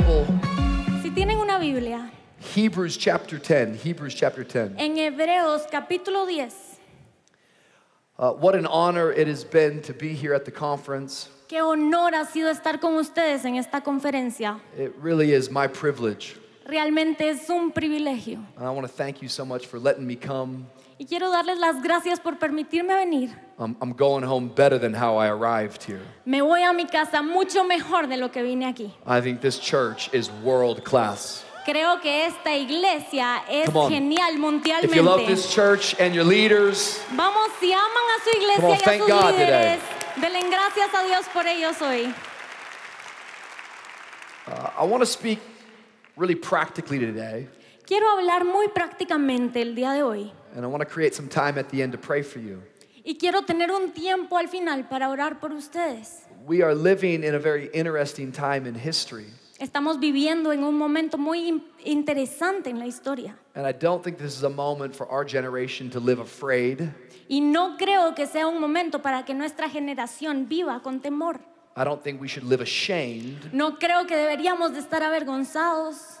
Bible, si tienen una Biblia, Hebrews chapter 10, Hebrews chapter 10. En Hebreos capítulo 10. Uh, what an honor it has been to be here at the conference. Qué honor ha sido estar con ustedes en esta conferencia. It really is my privilege. Realmente es un privilegio. And I want to thank you so much for letting me come. Y quiero darles las gracias por permitirme venir. Me voy a mi casa mucho mejor de lo que vine aquí. Creo que esta iglesia es genial mundialmente. Vamos, si aman a su iglesia y a sus líderes, gracias a Dios por ellos hoy. Uh, quiero hablar muy prácticamente el día de hoy And I want to create some time at the end to pray for you. Y quiero tener un tiempo al final para orar por ustedes. We are living in a very interesting time in history. Estamos viviendo en un momento muy interesante en la historia. And I don't think this is a moment for our generation to live afraid. Y no creo que sea un momento para que nuestra generación viva con temor. I don't think we should live ashamed. No creo que deberíamos de estar avergonzados.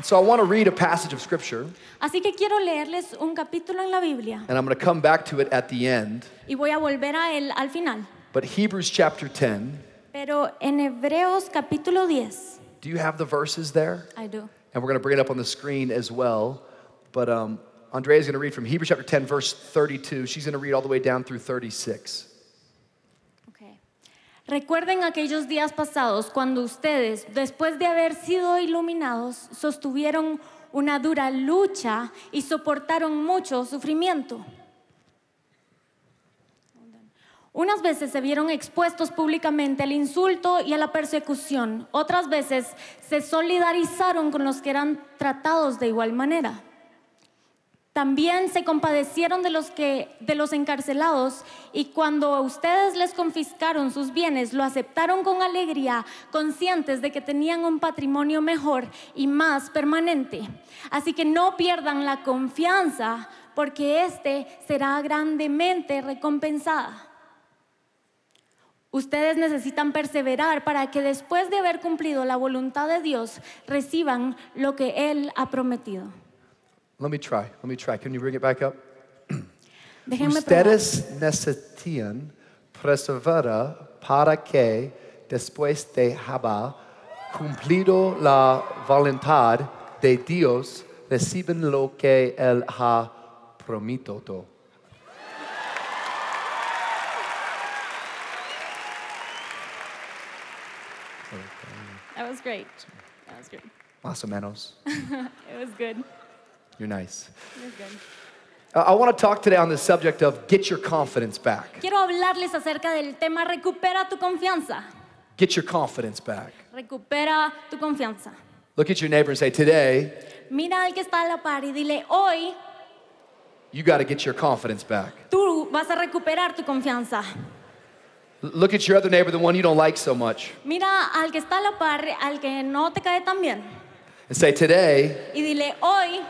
So I want to read a passage of scripture. Así que quiero leerles un capítulo en la Biblia. And I'm going to come back to it at the end. Y voy a volver a él al final. But Hebrews chapter 10. Pero en Hebreos capítulo 10. Do you have the verses there? I do. And we're going to bring it up on the screen as well. But um, Andrea is going to read from Hebrews chapter 10, verse 32. She's going to read all the way down through 36. Recuerden aquellos días pasados cuando ustedes, después de haber sido iluminados, sostuvieron una dura lucha y soportaron mucho sufrimiento. Unas veces se vieron expuestos públicamente al insulto y a la persecución, otras veces se solidarizaron con los que eran tratados de igual manera. También se compadecieron de los, que, de los encarcelados y cuando ustedes les confiscaron sus bienes, lo aceptaron con alegría, conscientes de que tenían un patrimonio mejor y más permanente. Así que no pierdan la confianza porque éste será grandemente recompensada. Ustedes necesitan perseverar para que después de haber cumplido la voluntad de Dios reciban lo que Él ha prometido. Let me try. Let me try. Can you bring it back up? Ustedes necesitan para que después de cumplido la voluntad de Dios reciben lo que Él ha prometido. That was great. That was great. Más o menos. it was good. You're nice. You're good. Uh, I want to talk today on the subject of get your confidence back. Quiero hablarles acerca del tema recupera tu confianza. Get your confidence back. Recupera tu confianza. Look at your neighbor and say, today. Mira al que está a la par y dile hoy. You got to get your confidence back. Tú vas a recuperar tu confianza. Look at your other neighbor, the one you don't like so much. Mira al que está a la par, al que no te cae tan bien. And say today. Y dile hoy.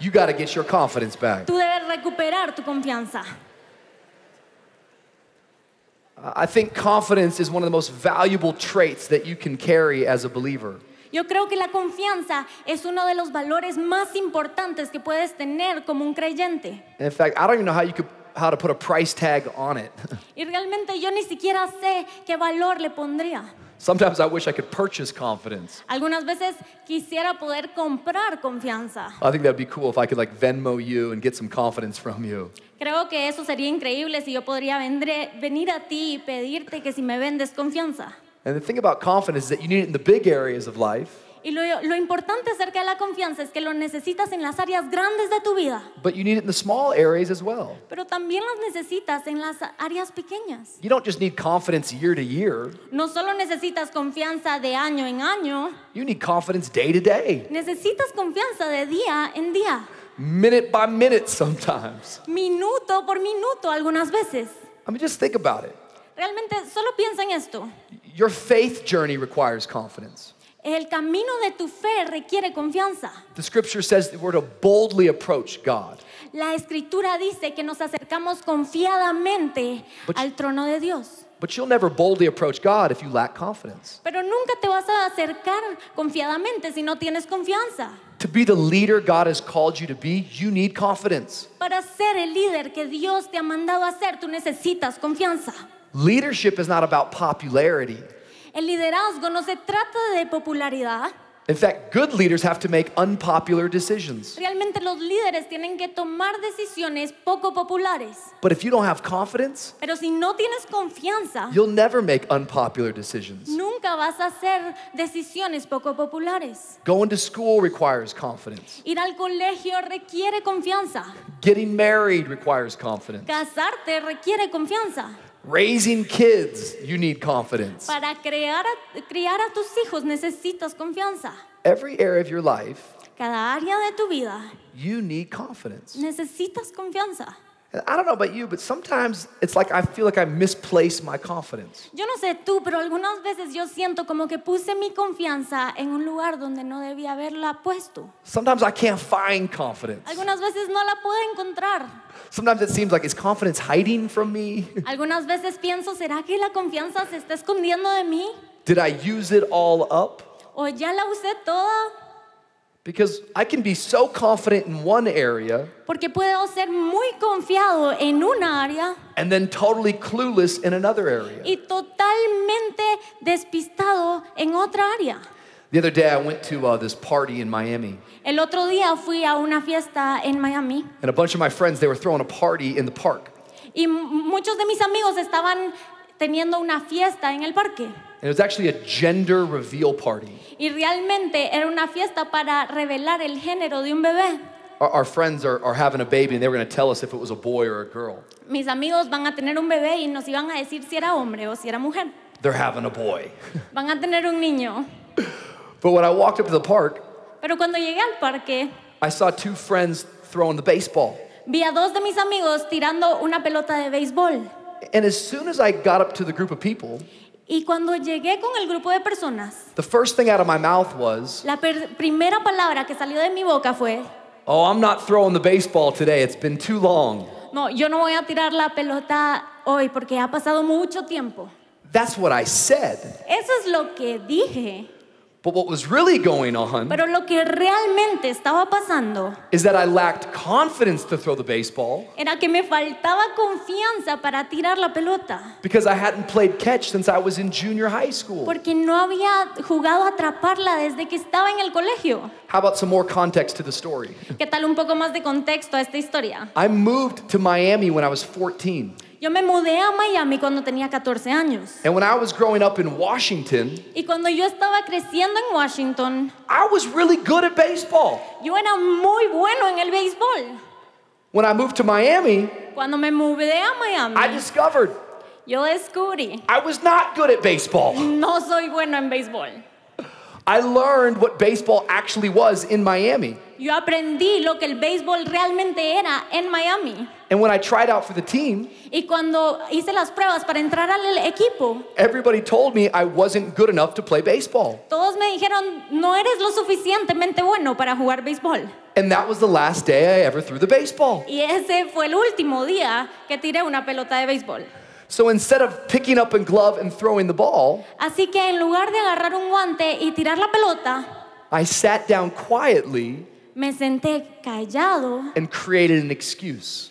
You got to get your confidence back. Tú debes recuperar tu confianza. I think confidence is one of the most valuable traits that you can carry as a believer. Yo creo que la confianza es uno de los valores más importantes que puedes tener como un creyente. In fact, I don't even know how you could how to put a price tag on it. y realmente yo ni siquiera sé qué valor le pondría. Sometimes I wish I could purchase confidence. Algunas veces quisiera poder comprar confianza. I think that'd be cool if I could like Venmo you and get some confidence from you. Creo que eso sería increíble si yo podría vendre, venir a ti y pedirte que si me vendes confianza. And the thing about confidence is that you need it in the big areas of life. Y lo, lo importante acerca de la confianza es que lo necesitas en las áreas grandes de tu vida. But you need it in the small areas as well. Pero también las necesitas en las áreas pequeñas. You don't just need confidence year to year. No solo necesitas confianza de año en año. You need confidence day to day. Necesitas confianza de día en día. Minute by minute sometimes. Minuto por minuto algunas veces. I mean just think about it. Realmente solo piensa en esto. Your faith journey requires confidence. El camino de tu fe requiere confianza. La escritura dice que nos acercamos confiadamente al trono de Dios. Pero nunca te vas a acercar confiadamente si no tienes confianza. To be the leader God has called you to be, you need confidence. Para ser el líder que Dios te ha mandado a ser, tú necesitas confianza. Leadership is not about popularity. El liderazgo no se trata de popularidad. In fact, good leaders have to make unpopular decisions. Realmente los líderes tienen que tomar decisiones poco populares. But if you don't have confidence, pero si no tienes confianza, you'll never make unpopular decisions. Nunca vas a hacer decisiones poco populares. Going to school requires confidence. Ir al colegio requiere confianza. Getting married requires confidence. Casarte requiere confianza. Raising kids, you need confidence. Para crear a, criar a tus hijos necesitas confianza. Every area of your life, cada área de tu vida, you need confidence. Necesitas confianza. I don't know about you, but sometimes it's like I feel like I misplaced my confidence. Yo no sé tú, pero algunas veces yo siento como que puse mi confianza en un lugar donde no debía haberla puesto. Sometimes I can't find confidence. Algunas veces no la puedo encontrar. Sometimes it seems like is confidence hiding from me? algunas veces pienso, ¿será que la confianza se está escondiendo de mí? Did I use it all up? ¿O ya la usé toda? Because I can be so confident in one area. Porque puedo ser muy confiado en una área. And then totally clueless in another area. Y totalmente despistado en otra área. The other day I went to uh, this party in Miami. El otro día fui a una fiesta en Miami. And a bunch of my friends they were throwing a party in the park. Y muchos de mis amigos estaban teniendo una fiesta en el parque. And it was actually a gender reveal party. Y realmente era una fiesta para revelar el género de un bebé. Our, our friends are, are having a baby and they were going to tell us if it was a boy or a girl. Mis amigos van a tener un bebé y nos iban a decir si era hombre o si era mujer. They're having a boy. van a tener un niño. But when I walked up to the park, Pero cuando llegué al parque, I saw two friends throwing the baseball. Vi a dos de mis amigos tirando una pelota de béisbol. And as soon as I got up to the group of people, Y cuando llegué con el grupo de personas, la primera palabra que salió de mi boca fue, Oh, I'm not throwing the baseball today. It's been too long. No, yo no voy a tirar la pelota hoy porque ha pasado mucho tiempo. Eso es lo que dije. But what was really going on Pero lo que realmente estaba pasando is that I lacked confidence to throw the baseball era que me faltaba confianza para tirar la pelota because I hadn't played catch since I was in junior high school. porque no había jugado atraparla desde que estaba en el colegio. How about some more context to the story? ¿Qué tal un poco más de contexto a esta historia? I moved to Miami when I was 14. Yo me mudé a Miami cuando tenía 14 años. And when I was growing up in Washington, y cuando yo estaba creciendo en Washington, I was really good at baseball. Yo era muy bueno en el béisbol. When I moved to Miami, cuando me mudé a Miami, I discovered yo descubrí I was not good at baseball. No soy bueno en baseball. I learned what baseball actually was in Miami. Yo aprendí lo que el béisbol realmente era en Miami. y cuando hice las pruebas para entrar al equipo, everybody told me I wasn't good enough to play baseball. Todos me dijeron, "No eres lo suficientemente bueno para jugar béisbol." baseball. Y ese fue el último día que tiré una pelota de béisbol. So instead of picking up a glove and throwing the ball, así que en lugar de agarrar un guante y tirar la pelota, I sat down quietly me senté callado and created an excuse.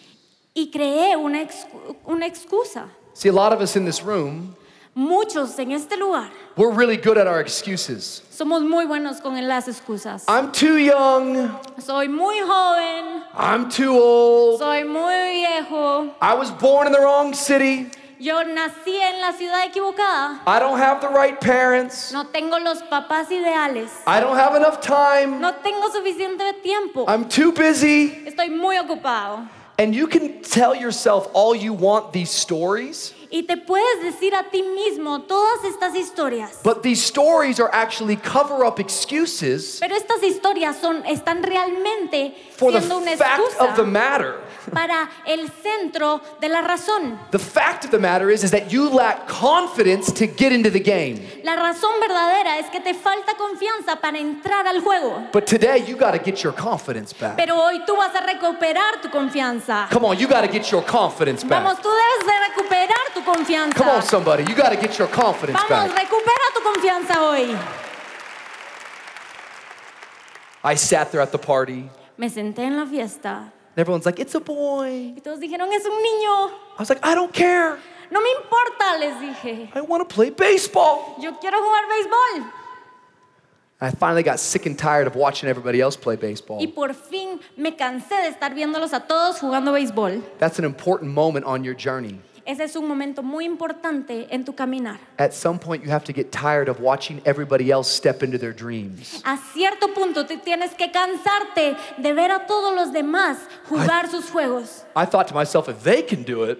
Y creé una, ex, una excusa. See, a lot of us in this room Muchos en este lugar. We're really good at our excuses. Somos muy buenos con las excusas. I'm too young. Soy muy joven. I'm too old. Soy muy viejo. I was born in the wrong city. Yo nací en la ciudad equivocada. I don't have the right parents. No tengo los papás ideales. I don't have enough time. No tengo suficiente tiempo. I'm too busy. Estoy muy ocupado. And you can tell yourself all you want these stories. Y te puedes decir a ti mismo todas estas historias. But these stories are actually cover up excuses. Pero estas historias son están realmente for the fact of the matter para el centro de la razón. The fact of the matter is, is that you lack confidence to get into the game. La razón verdadera es que te falta confianza para entrar al juego. But today you got to get your confidence back. Pero hoy tú vas a recuperar tu confianza. Come on, you got to get your confidence back. Vamos, tú debes de recuperar tu confianza. Come on, somebody, you got to get your confidence Vamos, back. Vamos, recupera tu confianza hoy. I sat there at the party. Me senté en la fiesta. And everyone's like, it's a boy. Y todos dijeron, es un niño. I was like, I don't care. No me importa, les dije. I want to play baseball. Yo quiero jugar béisbol. I finally got sick and tired of watching everybody else play baseball. Y por fin me cansé de estar viéndolos a todos jugando baseball. That's an important moment on your journey. Ese es un momento muy importante en tu caminar. A cierto punto te tienes que cansarte de ver a todos los demás jugar sus juegos. I thought to myself if they can do it.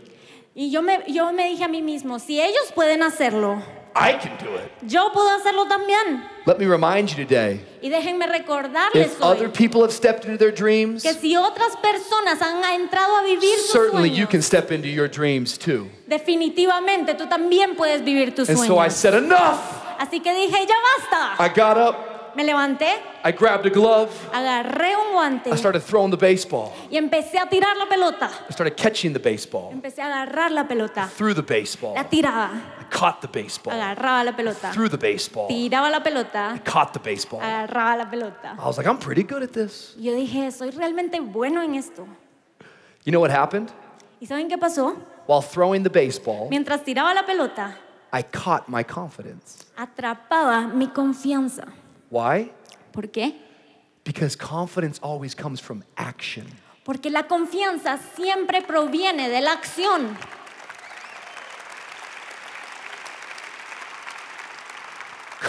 Y yo me yo me dije a mí mismo, si ellos pueden hacerlo. I can do it. Yo puedo hacerlo también. Let me remind you today. Y déjenme recordarles if hoy other people have stepped into their dreams, que si otras personas han entrado a vivir sus certainly sueños, you can step into your dreams too. Definitivamente tú también puedes vivir tus and sueños. And so I said enough. Así que dije ya basta. I got up. Me levanté. I grabbed a glove. Agarré un guante. I started throwing the baseball. Y empecé a tirar la pelota. I started catching the baseball. Empecé a agarrar la pelota. I threw the baseball. La tiraba. I caught the baseball. Agarraba la pelota. I threw the baseball. Tiraba la pelota. I caught the baseball. Agarraba la pelota. I was like, I'm pretty good at this. Yo dije, soy realmente bueno en esto. You know what happened? ¿Y saben qué pasó? While throwing the baseball, mientras tiraba la pelota, I caught my confidence. Atrapaba mi confianza. Why? ¿Por qué? Because confidence always comes from action. Porque la confianza siempre proviene de la acción.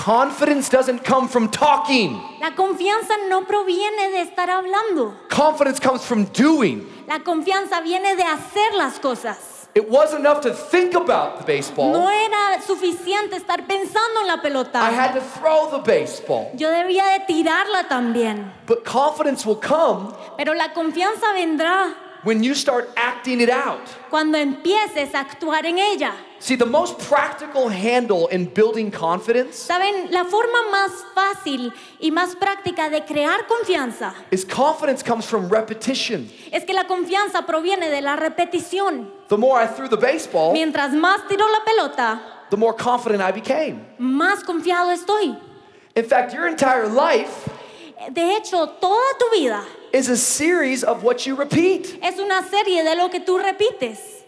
Confidence doesn't come from talking. La confianza no proviene de estar hablando. Confidence comes from doing. La confianza viene de hacer las cosas. It was enough to think about the baseball. No era suficiente estar pensando en la pelota. I had to throw the baseball. Yo debía de tirarla también. But confidence will come Pero la confianza vendrá When you start acting it out. Cuando empieces a actuar en ella. See, the most practical handle in building confidence ¿Saben? La forma más fácil y más práctica de crear confianza is confidence comes from repetition. es que la confianza proviene de la repetición. The more I threw the baseball, Mientras más tiró la pelota, the more confident I became. más confiado estoy. In fact, your entire life, de hecho, toda tu vida is a series of what you repeat. Es una serie de lo que tú repites.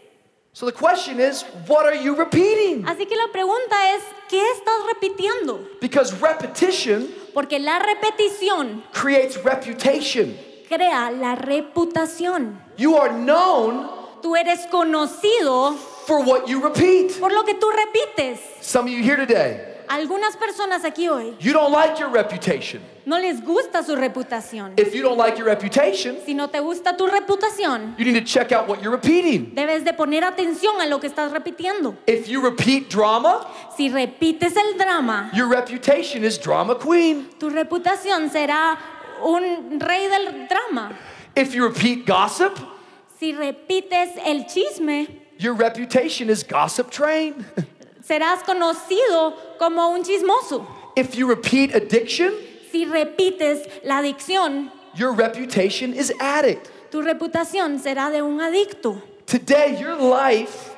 So the question is, what are you repeating? Así que la pregunta es, ¿qué estás repitiendo? Because repetition Porque la repetición creates reputation. Crea la reputación. You are known Tú eres conocido for what you repeat. por lo que tú repites. Some of you here today Algunas personas aquí hoy no les gusta su reputación. Si no te gusta tu reputación, debes de poner atención a lo que estás repitiendo. Si repites el drama, tu reputación será un rey del drama. Si repites el chisme, tu reputation es gossip train. serás conocido como un chismoso. si repites la adicción, Tu reputación será de un adicto. Today your life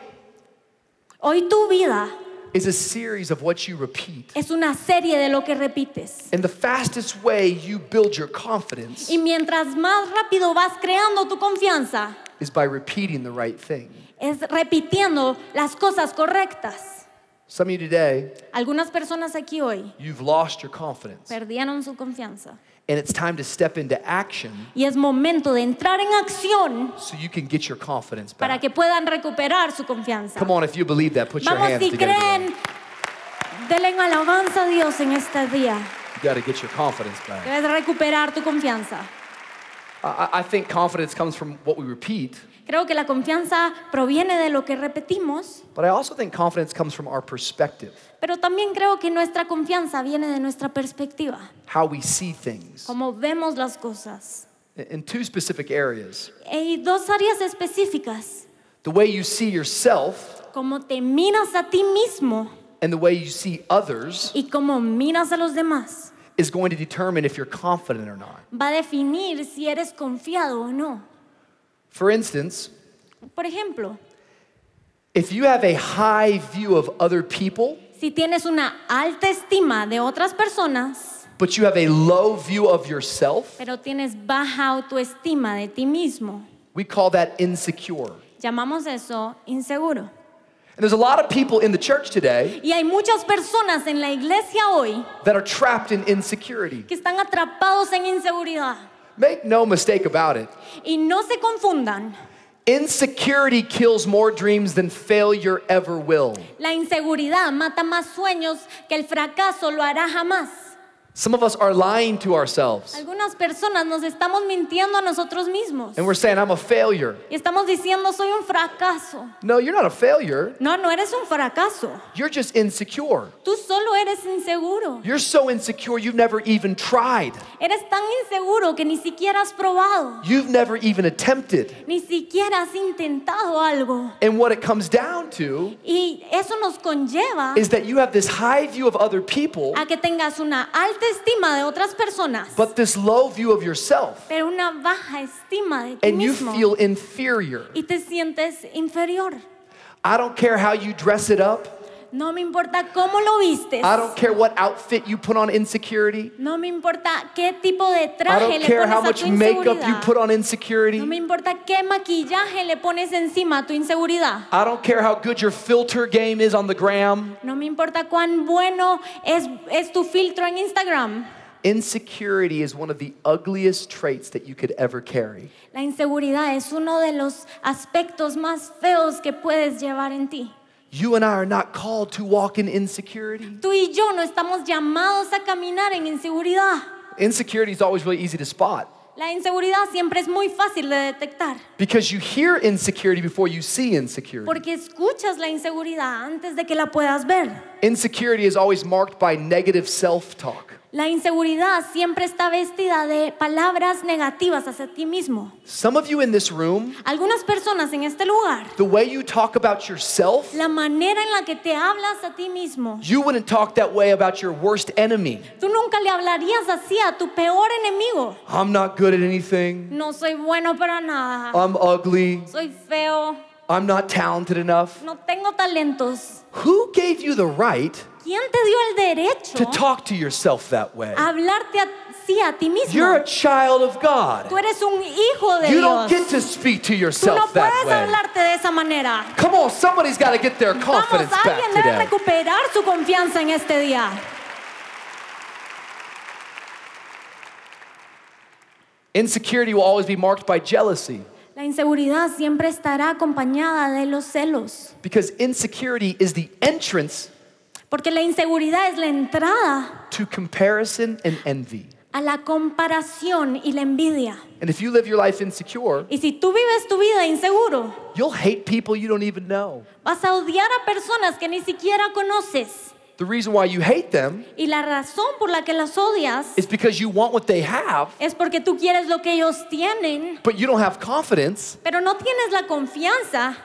Hoy tu vida is a series of what you repeat. Es una serie de lo que repites. y mientras más rápido vas creando tu confianza Es repitiendo las cosas correctas. Some of you today, Algunas personas aquí hoy you've lost your confidence. perdieron su confianza. And it's time to step into action Y es momento de entrar en acción so you can get your confidence para back. que puedan recuperar su confianza. Come on, if you believe that, put your hands si together. You've alabanza a Dios en este día. got to get your confidence back. Debes recuperar tu confianza. I, I think confidence comes from what we repeat, Creo que la confianza proviene de lo que repetimos. Pero también creo que nuestra confianza viene de nuestra perspectiva. Cómo vemos las cosas. En dos áreas específicas. The way you see yourself. Cómo te miras a ti mismo. the way you see others. Y cómo miras a los demás. Is going to determine if you're confident or not. Va a definir si eres confiado o no. For instance, por ejemplo, if you have a high view of other people, si tienes una alta estima de otras personas, but you have a low view of yourself, pero tienes baja autoestima de ti mismo. We call that insecure. Llamamos eso inseguro. And there's a lot of people in the church today y hay muchas personas en la iglesia hoy that are trapped in insecurity. Que están atrapados en inseguridad. Make no mistake about it. Y no se confundan. Insecurity kills more dreams than failure ever will. La inseguridad mata más sueños que el fracaso lo hará jamás. Some of us are lying to ourselves. Algunas personas nos estamos mintiendo a nosotros mismos. And we're saying I'm a failure. Y estamos diciendo soy un fracaso. No, you're not a failure. No, no eres un fracaso. You're just insecure. Tú solo eres inseguro. You're so insecure you've never even tried. Eres tan inseguro que ni siquiera has probado. You've never even attempted. Ni siquiera has intentado algo. And what it comes down to y eso nos conlleva is that you have this high view of other people. A que tengas una alta alta estima de otras personas. But this low view of yourself. Pero una baja estima de ti mismo. And you feel inferior. Y te sientes inferior. I don't care how you dress it up. No me importa cómo lo vistes. I don't care what outfit you put on insecurity. No me importa qué tipo de traje I don't le care pones how much a tu makeup you put on insecurity. No me importa qué maquillaje le pones encima a tu inseguridad. I don't care how good your filter game is on the gram. No me importa cuán bueno es es tu filtro en Instagram. Insecurity is one of the ugliest traits that you could ever carry. La inseguridad es uno de los aspectos más feos que puedes llevar en ti. You and I are not called to walk in insecurity. Tú y yo no estamos llamados a caminar en inseguridad. Insecurity is always really easy to spot. La inseguridad siempre es muy fácil de detectar. Because you hear insecurity before you see insecurity. Porque escuchas la inseguridad antes de que la puedas ver. Insecurity is always marked by negative self-talk. La inseguridad siempre está vestida de palabras negativas hacia ti mismo. algunas personas en este lugar, la manera en la que te hablas a ti mismo, worst Tú nunca le hablarías así a tu peor enemigo. No soy bueno para nada. Soy feo. No tengo talentos. Who gave you the right? ¿Quién te dio el derecho to talk to yourself that way? A hablarte así a ti mismo. You're a child of God. Tú eres un hijo de you Dios. You don't get to speak to yourself Tú no that puedes way. hablarte de esa manera. Come on, somebody's got to get their confidence Vamos, back alguien debe recuperar su confianza en este día. Insecurity will always be marked by jealousy. La inseguridad siempre estará acompañada de los celos. Because insecurity is the entrance porque la inseguridad es la entrada a la comparación y la envidia. y si tú vives tu vida inseguro, Vas a odiar a personas que ni siquiera conoces. y la razón por la que las odias es porque tú quieres lo que ellos tienen, pero no tienes la confianza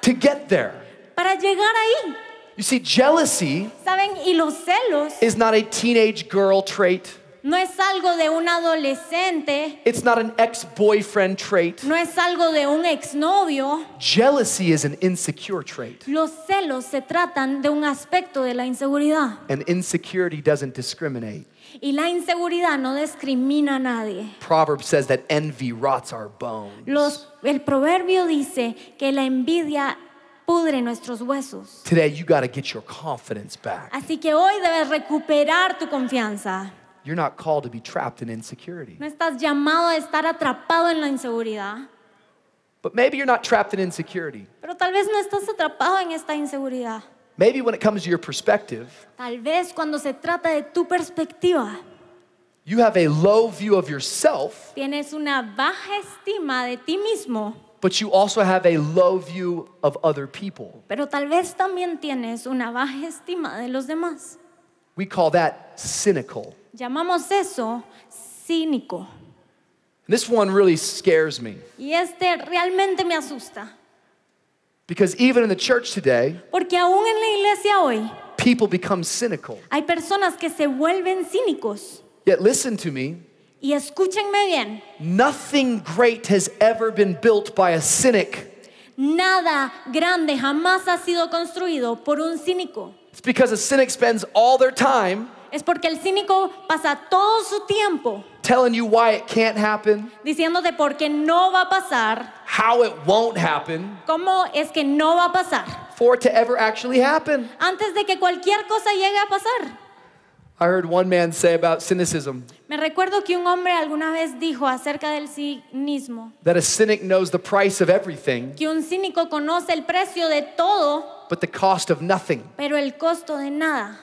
para llegar ahí. You see, jealousy ¿Saben? Y los celos is not a teenage girl trait. No es algo de un adolescente. It's not an ex-boyfriend trait. No es algo de un exnovio. Jealousy is an insecure trait. Los celos se tratan de un aspecto de la inseguridad. And insecurity doesn't discriminate. Y la inseguridad no discrimina a nadie. Proverb says that envy rots our bones. Los, el proverbio dice que la envidia pudre nuestros huesos. Así que hoy debes recuperar tu confianza. No estás llamado a estar atrapado en la inseguridad. Pero tal vez no estás atrapado en esta inseguridad. tal vez cuando se trata de tu perspectiva, Tienes una baja estima de ti mismo. but you also have a low view of other people. Pero tal vez también tienes una baja estima de los demás. We call that cynical. Llamamos eso cínico. this one really scares me. Y este realmente me asusta. Because even in the church today, Porque aún en la iglesia hoy, people become cynical. Hay personas que se vuelven cínicos. Yet listen to me. Y escúchenme bien. Nothing built Nada grande jamás ha sido construido por un cínico. es porque el cínico pasa todo su tiempo telling you why it can't happen, diciéndote por qué no va a pasar, how it won't happen, cómo es que no va a pasar, Antes de que cualquier cosa llegue a pasar. I heard one man say about cynicism. Me recuerdo que un hombre alguna vez dijo acerca del cinismo. That a cynic knows the price of everything. Que un cínico conoce el precio de todo. But the cost of nothing. Pero el costo de nada.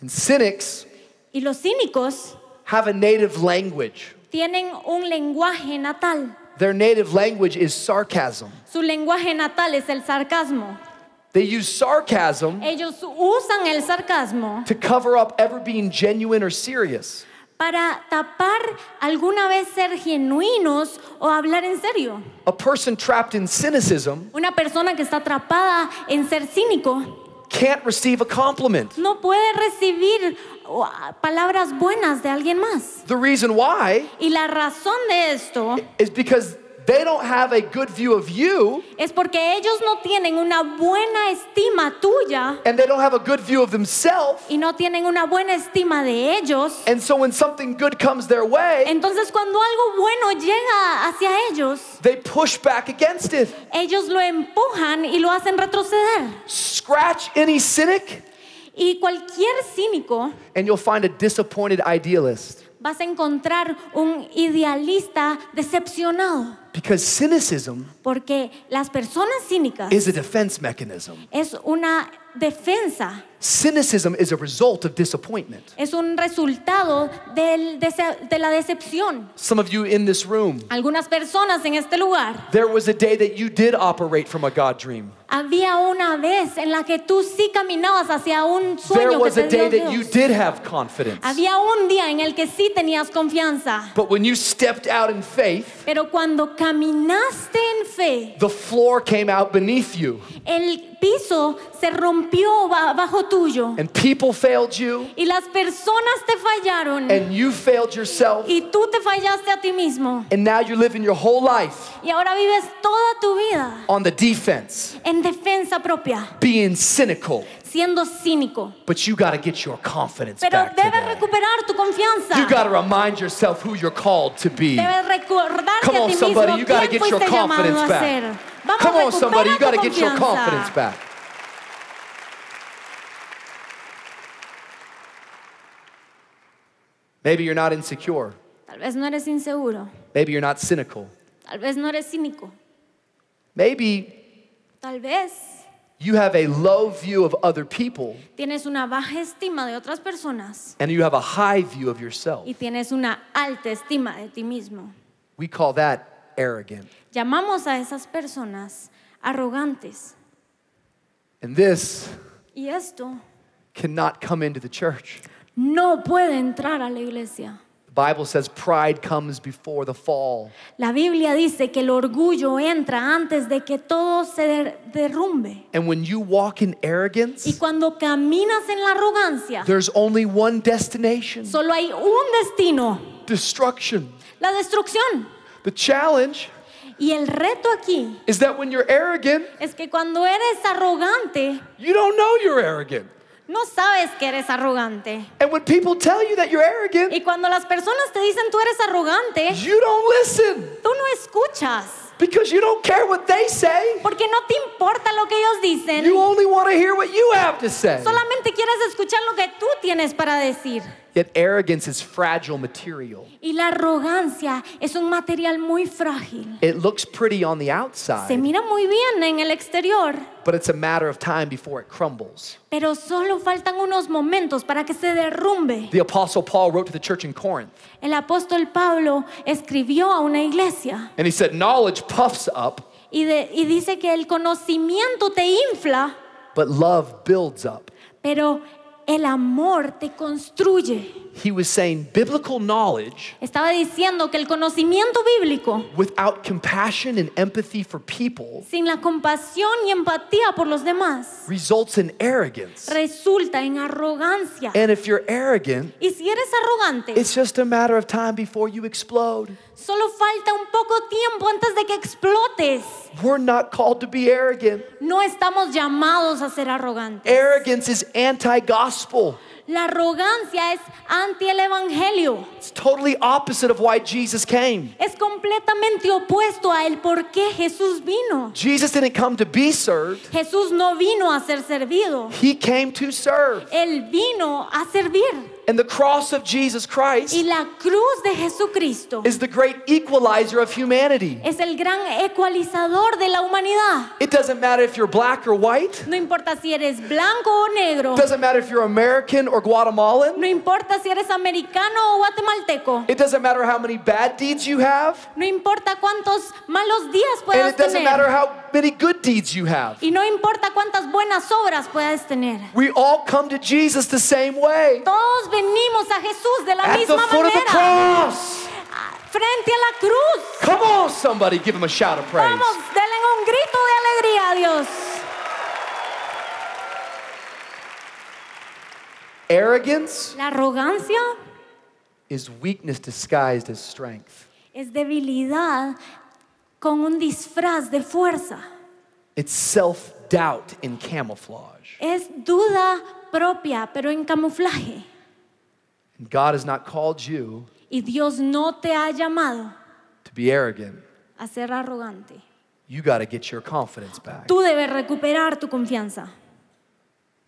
And cynics. Y los cínicos. Have a native language. Tienen un lenguaje natal. Their native language is sarcasm. Su lenguaje natal es el sarcasmo. They use sarcasm Ellos usan el sarcasmo to cover up ever being genuine or serious. para tapar alguna vez ser genuinos o hablar en serio. A person trapped in cynicism Una persona que está atrapada en ser cínico can't receive a compliment. no puede recibir palabras buenas de alguien más. The reason why Y la razón de esto is because they don't have a good view of you, es porque ellos no tienen una buena estima tuya and they don't have a good view of themselves. y no tienen una buena estima de ellos. And so when something good comes their way, Entonces cuando algo bueno llega hacia ellos, they push back against it. ellos lo empujan y lo hacen retroceder. Scratch any cynic, Y cualquier cínico and you'll find a disappointed idealist. vas a encontrar un idealista decepcionado. Because cynicism Porque las personas cínicas is a defense mechanism. es una defensa. Cynicism is a result of disappointment. Es un resultado del de la decepción. Some of you in this room. Algunas personas en este lugar. There was a day that you did operate from a God dream. Había una vez en la que tú sí caminabas hacia un sueño There was que te dio a day that you did have confidence. Había un día en el que sí tenías confianza. But when you stepped out in faith, pero cuando caminaste en fe, the floor came out beneath you. El piso se rompió bajo tuyo. And people failed you. Y las personas te fallaron. And you failed yourself. Y tú te fallaste a ti mismo. And now you're living your whole life. Y ahora vives toda tu vida. On the defense. En defensa propia. Being cynical. siendo cínico. But you got to get your confidence Pero back debes today. recuperar tu confianza. You got to remind yourself who you're called to be. Debes recordarte Come on, a ti somebody, mismo you got to get your confidence back. Come on, somebody, you got to get your confidence back. Maybe you're not insecure. Tal vez no eres inseguro. Maybe you're not cynical. Tal vez no eres cínico. Maybe Tal vez you have a low view of other people tienes una baja estima de otras personas and you have a high view of yourself. y tienes una alta estima de ti mismo. We call that arrogant. Llamamos a esas personas arrogantes. And this Y esto cannot come into the church. no puede entrar a la iglesia. The Bible says pride comes before the fall. La Biblia dice que el orgullo entra antes de que todo se derrumbe. And when you walk in arrogance, y cuando caminas en la arrogancia, there's only one destination. Solo hay un destino. Destruction. La destrucción. The challenge Y el reto aquí is that when you're arrogant, es que cuando eres arrogante, you don't know you're arrogant. No sabes que eres arrogante. y cuando las personas te dicen tú eres arrogante, Tú no escuchas. Porque no te importa lo que ellos dicen. Solamente quieres escuchar lo que tú tienes para decir. Yet arrogance is fragile material. Y la arrogancia es un material muy frágil. It looks pretty on the outside. Se mira muy bien en el exterior. But it's a matter of time before it crumbles. Pero solo faltan unos momentos para que se derrumbe. The apostle Paul wrote to the church in Corinth. El apóstol Pablo escribió a una iglesia. And he said knowledge puffs up. Y, de, y dice que el conocimiento te infla. But love builds up. Pero el amor te construye. he was saying biblical knowledge estaba diciendo que el conocimiento bíblico without compassion and empathy for people sin la compasión y empatía por los demás results in arrogance resulta en arrogancia and if you're arrogant y si eres arrogante it's just a matter of time before you explode solo falta un poco tiempo antes de que explotes we're not called to be arrogant no estamos llamados a ser arrogantes arrogance is anti-gospel La arrogancia es anti el evangelio. Es completamente opuesto a el por qué Jesús vino. Jesús no vino a ser servido. Él vino a servir. And the cross of Jesus Christ y la cruz de Jesucristo is the great equalizer of humanity. Es el gran ecualizador de la humanidad. It doesn't matter if you're black or white. No importa si eres blanco o negro. It doesn't matter if you're American or Guatemalan. No importa si eres americano o guatemalteco. It doesn't matter how many bad deeds you have. No importa cuántos malos días puedas And it doesn't tener. matter how many good deeds you have. Y no importa cuántas buenas obras puedas tener. We all come to Jesus the same way. Todos venimos a Jesús de la misma manera. Ah, frente a la cruz. Come somebody, give him a shout of praise. Vamos, denle un grito de alegría a Dios. Arrogance la arrogancia is weakness disguised as strength. Es debilidad con un disfraz de fuerza. It's self-doubt in camouflage. Es duda propia, pero en camuflaje. God has not called you y Dios no te ha llamado to be arrogant. a ser arrogante. You got to get your confidence back. Tú debes recuperar tu confianza.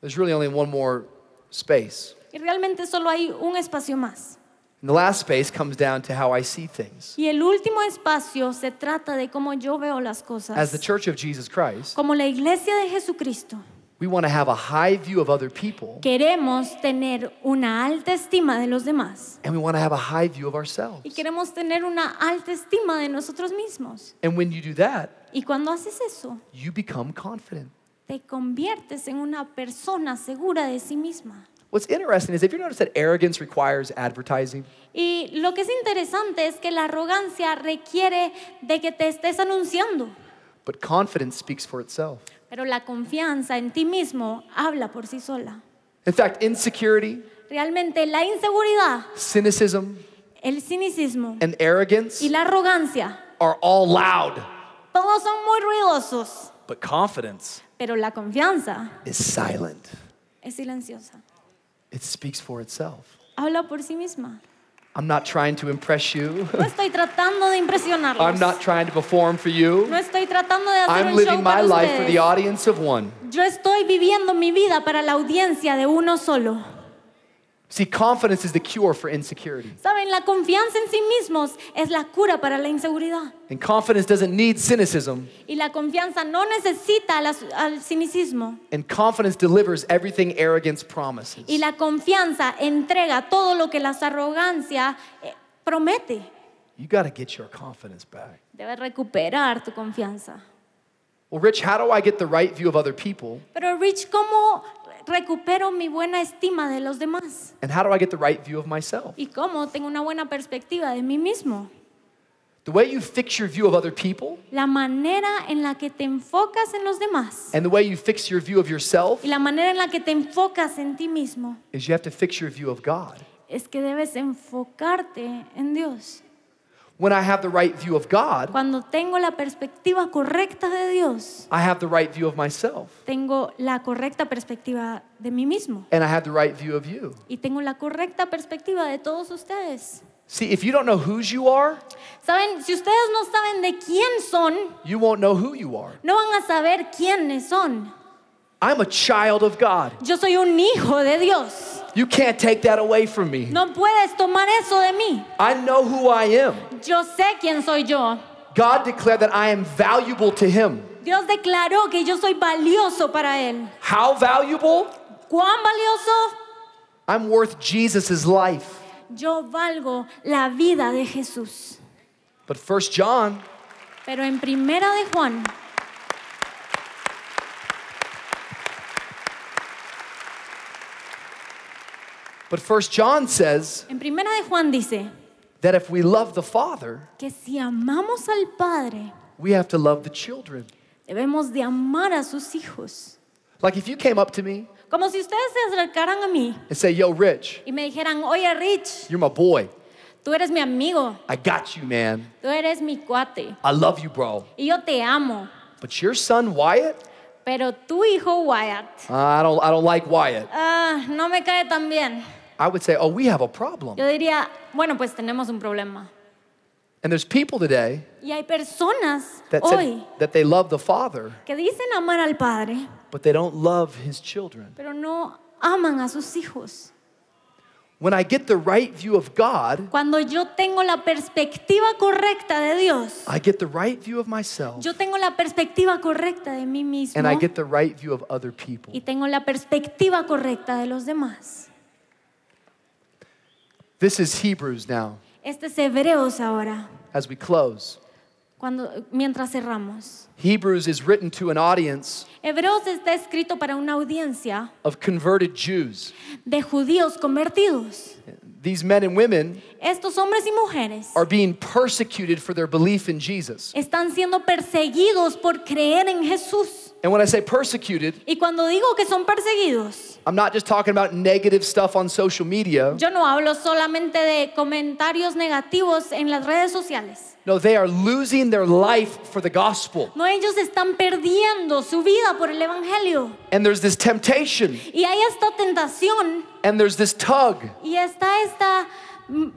There's really only one more space. Y realmente solo hay un espacio más. And the last space comes down to how I see things. Y el último espacio se trata de cómo yo veo las cosas. As the church of Jesus Christ, como la iglesia de Jesucristo, we want to have a high view of other people. Queremos tener una alta estima de los demás. And we want to have a high view of ourselves. Y queremos tener una alta estima de nosotros mismos. And when you do that, y cuando haces eso, you become confident. Te conviertes en una persona segura de sí misma. What's interesting is if you notice that arrogance requires advertising. Y lo que es interesante es que la arrogancia requiere de que te estés anunciando. But confidence speaks for itself. Pero la confianza en ti mismo habla por sí sola. In insecurity, realmente la inseguridad, cynicism, el cinismo and arrogance y la arrogancia are all loud. Todos son muy ruidosos. But confidence Pero la confianza is silent. es silenciosa. It speaks for itself. Habla por sí misma. I'm not trying to impress you. No estoy tratando de impresionarlos. I'm not trying to perform for you. No estoy tratando de hacer I'm un living show my para life ustedes. for the audience of one. Yo estoy viviendo mi vida para la audiencia de uno solo. See, confidence is the cure for insecurity. Saben, la confianza en sí mismos es la cura para la inseguridad. And confidence doesn't need cynicism. Y la confianza no necesita la, al cinicismo. And confidence delivers everything arrogance promises. Y la confianza entrega todo lo que la arrogancia eh, promete. You got to get your confidence back. Debes recuperar tu confianza. Well, Rich, how do I get the right view of other people? Pero Rich, ¿cómo recupero mi buena estima de los demás? ¿Y cómo tengo una buena perspectiva de mí mismo? The way you fix your view of other people la manera en la que te enfocas en los demás and the way you fix your view of yourself y la manera en la que te enfocas en ti mismo is you have view of God. Es que debes enfocarte en Dios. When I have the right view of God, cuando tengo la perspectiva correcta de Dios, I have the right view of myself. Tengo la correcta perspectiva de mí mismo. And I have the right view of you. Y tengo la correcta perspectiva de todos ustedes. See, if you don't know whose you are, saben, si ustedes no saben de quién son, you won't know who you are. No van a saber quiénes son. I'm a child of God. Yo soy un hijo de Dios. You can't take that away from me. No puedes tomar eso de mí. I know who I am. Yo sé quién soy yo. God declared that I am valuable to him. Dios declaró que yo soy valioso para él. How valuable? ¿Cuán valioso? I'm worth Jesus' life. Yo valgo la vida de Jesús. But first John. Pero en primera de Juan. But First John says en primera de Juan dice that if we love the Father, que si amamos al Padre, we have to love the children. Debemos de amar a sus hijos. Like if you came up to me Como si ustedes se acercaran a mí and say, "Yo, Rich," y me dijeran, oye Rich, you're my boy. tú eres mi amigo, I got you, man. tú eres mi cuate I love you, bro. y yo te amo, But your son Wyatt, pero tu hijo Wyatt, I don't, I don't like Wyatt. ah, no me cae tan bien. I would say, oh, we have a problem. Yo diría, bueno, pues tenemos un problema. And there's people today y hay personas that, hoy that they love the Father, que dicen amar al Padre, but they don't love His children. Pero no aman a sus hijos. When I get the right view of God, cuando yo tengo la perspectiva correcta de Dios, I get the right view of myself, yo tengo la perspectiva correcta de mí mismo, and I get the right view of other people. y tengo la perspectiva correcta de los demás. This is Hebrews now. Este es Hebreos ahora. As we close. Cuando, mientras cerramos. Hebrews is written to an audience Hebreos está escrito para una audiencia of converted Jews. de judíos convertidos. These men and women Estos hombres y mujeres are being persecuted for their belief in Jesus. están siendo perseguidos por creer en Jesús. And when I say persecuted, y cuando digo que son perseguidos, I'm not just talking about negative stuff on social media. Yo no hablo solamente de comentarios negativos en las redes sociales. No, they are losing their life for the gospel. No, ellos están perdiendo su vida por el evangelio. And there's this temptation. Y hay esta tentación. And there's this tug. Y está esta mm,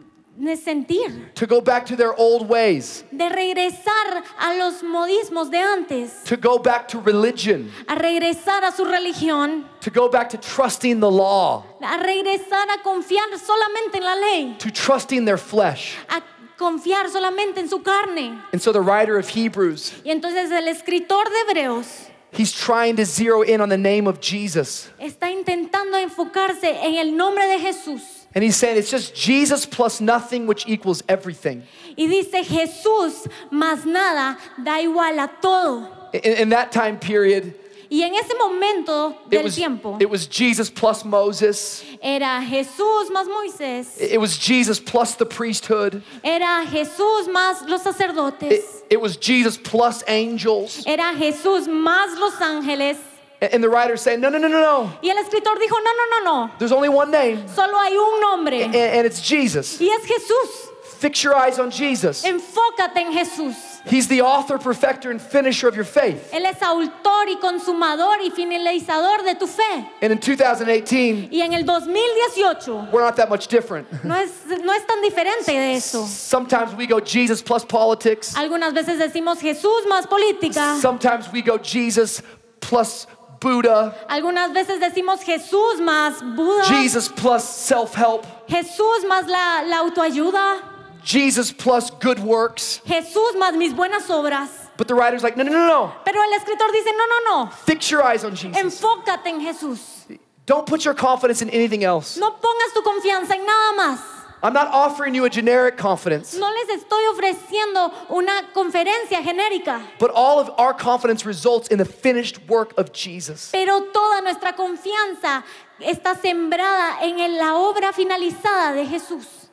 sentir. To go back to their old ways. De regresar a los modismos de antes. To go back to religion. A regresar a su religión. To go back to trusting the law. A regresar a confiar solamente en la ley. To trusting their flesh. A confiar solamente en su carne. And so the writer of Hebrews. Y entonces el escritor de Hebreos. He's trying to zero in on the name of Jesus. Está intentando enfocarse en el nombre de Jesús. And he's saying it's just Jesus plus nothing which equals everything. Y dice Jesús más nada da igual a todo. In, in that time period, y en ese momento del it was, tiempo, it was Jesus plus Moses. Era Jesús más Moisés. It, was Jesus plus the priesthood. Era Jesús más los sacerdotes. It, it was Jesus plus angels. Era Jesús más los ángeles. And the writer said, no, no, no, no, no. Y el escritor dijo, no, no, no, no. There's only one name. Solo hay un nombre. And, and it's Jesus. Y es Jesús. Fix your eyes on Jesus. Enfócate en Jesús. He's the author, perfecter, and finisher of your faith. Él es autor y consumador y finalizador de tu fe. And in 2018, y en el 2018, we're not that much different. No es, no es tan diferente de eso. Sometimes we go Jesus plus politics. Algunas veces decimos Jesús más política. Sometimes we go Jesus plus Buddha. Algunas veces decimos Jesús más Buda. Jesus plus self-help. Jesús más la, la autoayuda. Jesus plus good works. Jesús más mis buenas obras. But the writer's like, no, no, no, no. Pero el escritor dice, no, no, no. Fix your eyes on Jesus. Enfócate en Jesús. Don't put your confidence in anything else. No pongas tu confianza en nada más. I'm not offering you a generic confidence. No les estoy ofreciendo una conferencia genérica. But all of our confidence results in the finished work of Jesus. Pero toda nuestra confianza está sembrada en la obra finalizada de Jesús.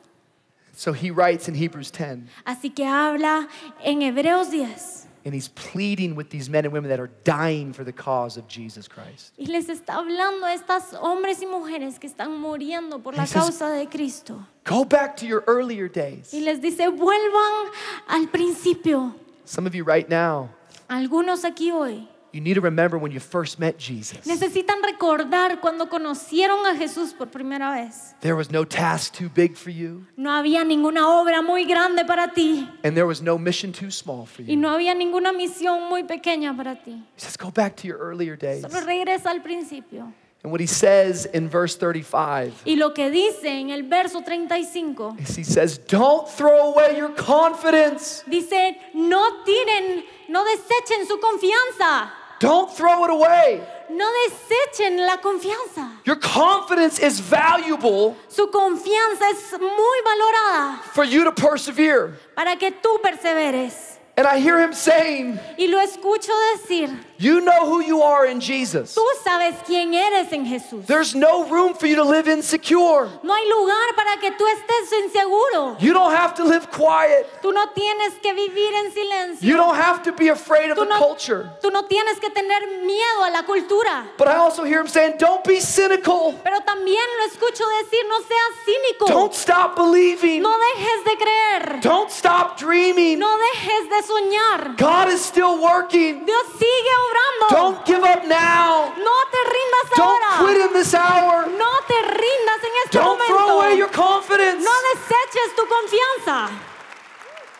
So he writes in Hebrews 10. Así que habla en Hebreos 10 and he's pleading with these men and women that are dying for the cause of Jesus Christ. Y les está hablando a estas hombres y mujeres que están muriendo por la causa de Cristo. Go back to your earlier days. Y les dice, "Vuelvan al principio." Some of you right now. Algunos aquí hoy You need to remember when you first met Jesus. Necesitan recordar cuando conocieron a Jesús por primera vez. There was no task too big for you. No había ninguna obra muy grande para ti. And there was no mission too small for you. Y no había ninguna misión muy pequeña para ti. He says, go back to your earlier days. Solo regresa al principio. And what he says in verse 35 y lo que dice en el verso 35 is he says, Don't throw away your confidence. Dice, no tiren, no desechen su confianza. Don't throw it away. No desechen la confianza. Your confidence is valuable. Su confianza es muy valorada. For you to persevere. Para que tú perseveres. And I hear him saying. Y lo escucho decir. You know who you are in Jesus. Tú sabes quién eres en Jesús. There's no room for you to live insecure. No hay lugar para que tú estés inseguro. You don't have to live quiet. Tú no tienes que vivir en silencio. You don't have to be afraid of no, the culture. Tú no tienes que tener miedo a la cultura. But I also hear him saying, don't be cynical. Pero también lo escucho decir, no seas cínico. Don't stop believing. No dejes de creer. Don't stop dreaming. No dejes de soñar. God is still working. Dios sigue obrando. Don't give up now. No te rindas Don't ahora. Quit in this hour. No te rindas en este Don't momento. Throw away your confidence. No deseches tu confianza.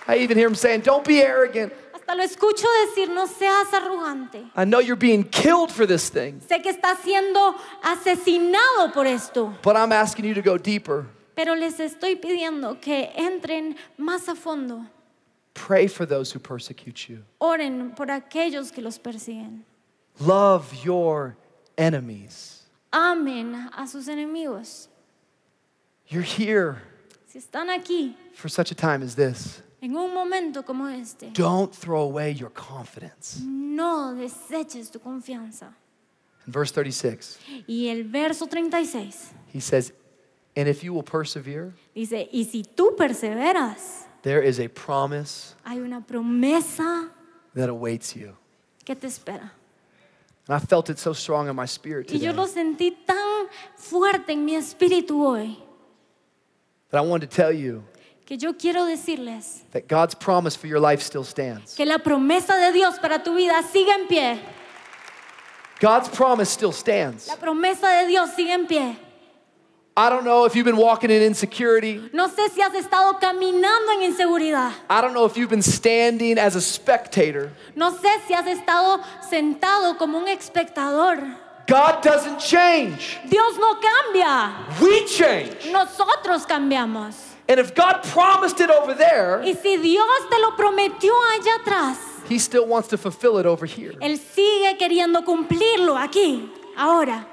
I even hear him saying, "Don't be arrogant." Hasta lo escucho decir, no seas arrogante. I know you're being killed for this thing. Sé que estás siendo asesinado por esto. But I'm asking you to go deeper. Pero les estoy pidiendo que entren más a fondo. Pray for those who persecute you. Oren por aquellos que los persiguen. Love your enemies. Amen a sus enemigos. You're here. Si están aquí. For such a time as this. En un momento como este. Don't throw away your confidence. No deseches tu confianza. In verse 36. Y el verso 36. He says, "And if you will persevere." Dice, "Y si tú perseveras." There is a promise Hay una promesa that awaits you. que te espera. And I felt it so strong in my spirit Y yo today lo sentí tan fuerte en mi espíritu hoy that I wanted to tell you que yo quiero decirles that God's promise for your life still stands. que la promesa de Dios para tu vida sigue en pie. God's promise still stands. La promesa de Dios sigue en pie. I don't know if you've been walking in insecurity. No sé si has estado caminando en inseguridad. I don't know if you've been standing as a spectator. No sé si has estado sentado como un espectador. God doesn't change. Dios no cambia. We change. Nosotros cambiamos. And if God promised it over there, y si Dios te lo prometió allá atrás, He still wants to fulfill it over here. Él sigue queriendo cumplirlo aquí, ahora.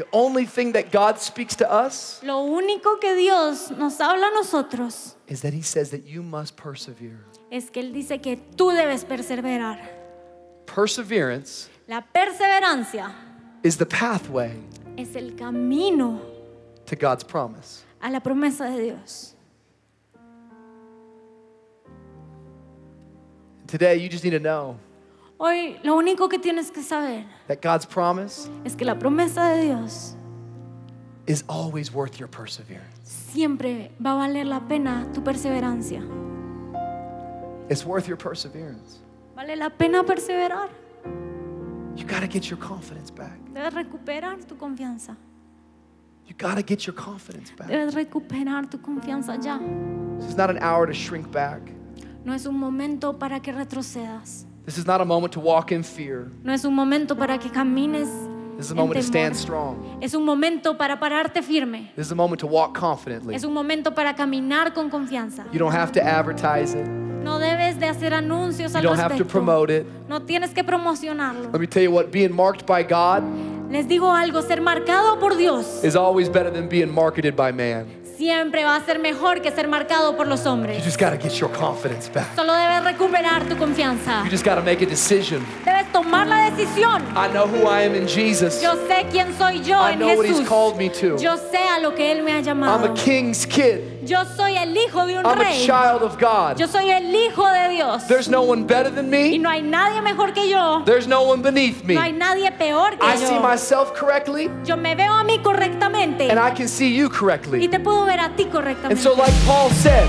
The only thing that God speaks to us Lo único que Dios nos habla a nosotros is that He says that you must persevere. es que Él dice que tú debes perseverar. Perseverance La perseverancia is the pathway es el camino to God's promise. a la promesa de Dios. Today, you just need to know Hoy lo único que tienes que saber that God's promise es que la promesa de Dios is always worth your perseverance. siempre va a valer la pena tu perseverancia. It's worth your perseverance. Vale la pena perseverar. You got to get your confidence back. Debes recuperar tu confianza. You got to get your confidence back. Debes recuperar tu confianza ya. This not an hour to shrink back. No es un momento para que retrocedas. This is not a moment to walk in fear. No es un momento para que camines This is a moment to stand strong. Es un momento para pararte firme. This is a moment to walk confidently. Es un momento para caminar con confianza. You don't have to advertise it. No debes de hacer anuncios al you don't respecto. Have to promote it. No tienes que promocionarlo. Let me tell you what being marked by God Les digo algo, ser marcado por Dios is always better than being marketed by man. siempre va a ser mejor que ser marcado por los hombres. Solo debes recuperar tu confianza. Debes tomar la decisión. Yo sé quién soy yo en Jesús. Yo sé a lo que él me ha llamado. I'm a king's kid. Yo soy el hijo de un I'm rey. a child of God. Yo soy el hijo de Dios. There's no one better than me. Y no hay nadie mejor que yo. There's no one beneath me. No hay nadie peor que I yo. see myself correctly. Yo me veo a mí correctamente. And I can see you correctly. Y te puedo ver a ti correctamente. And so like Paul said,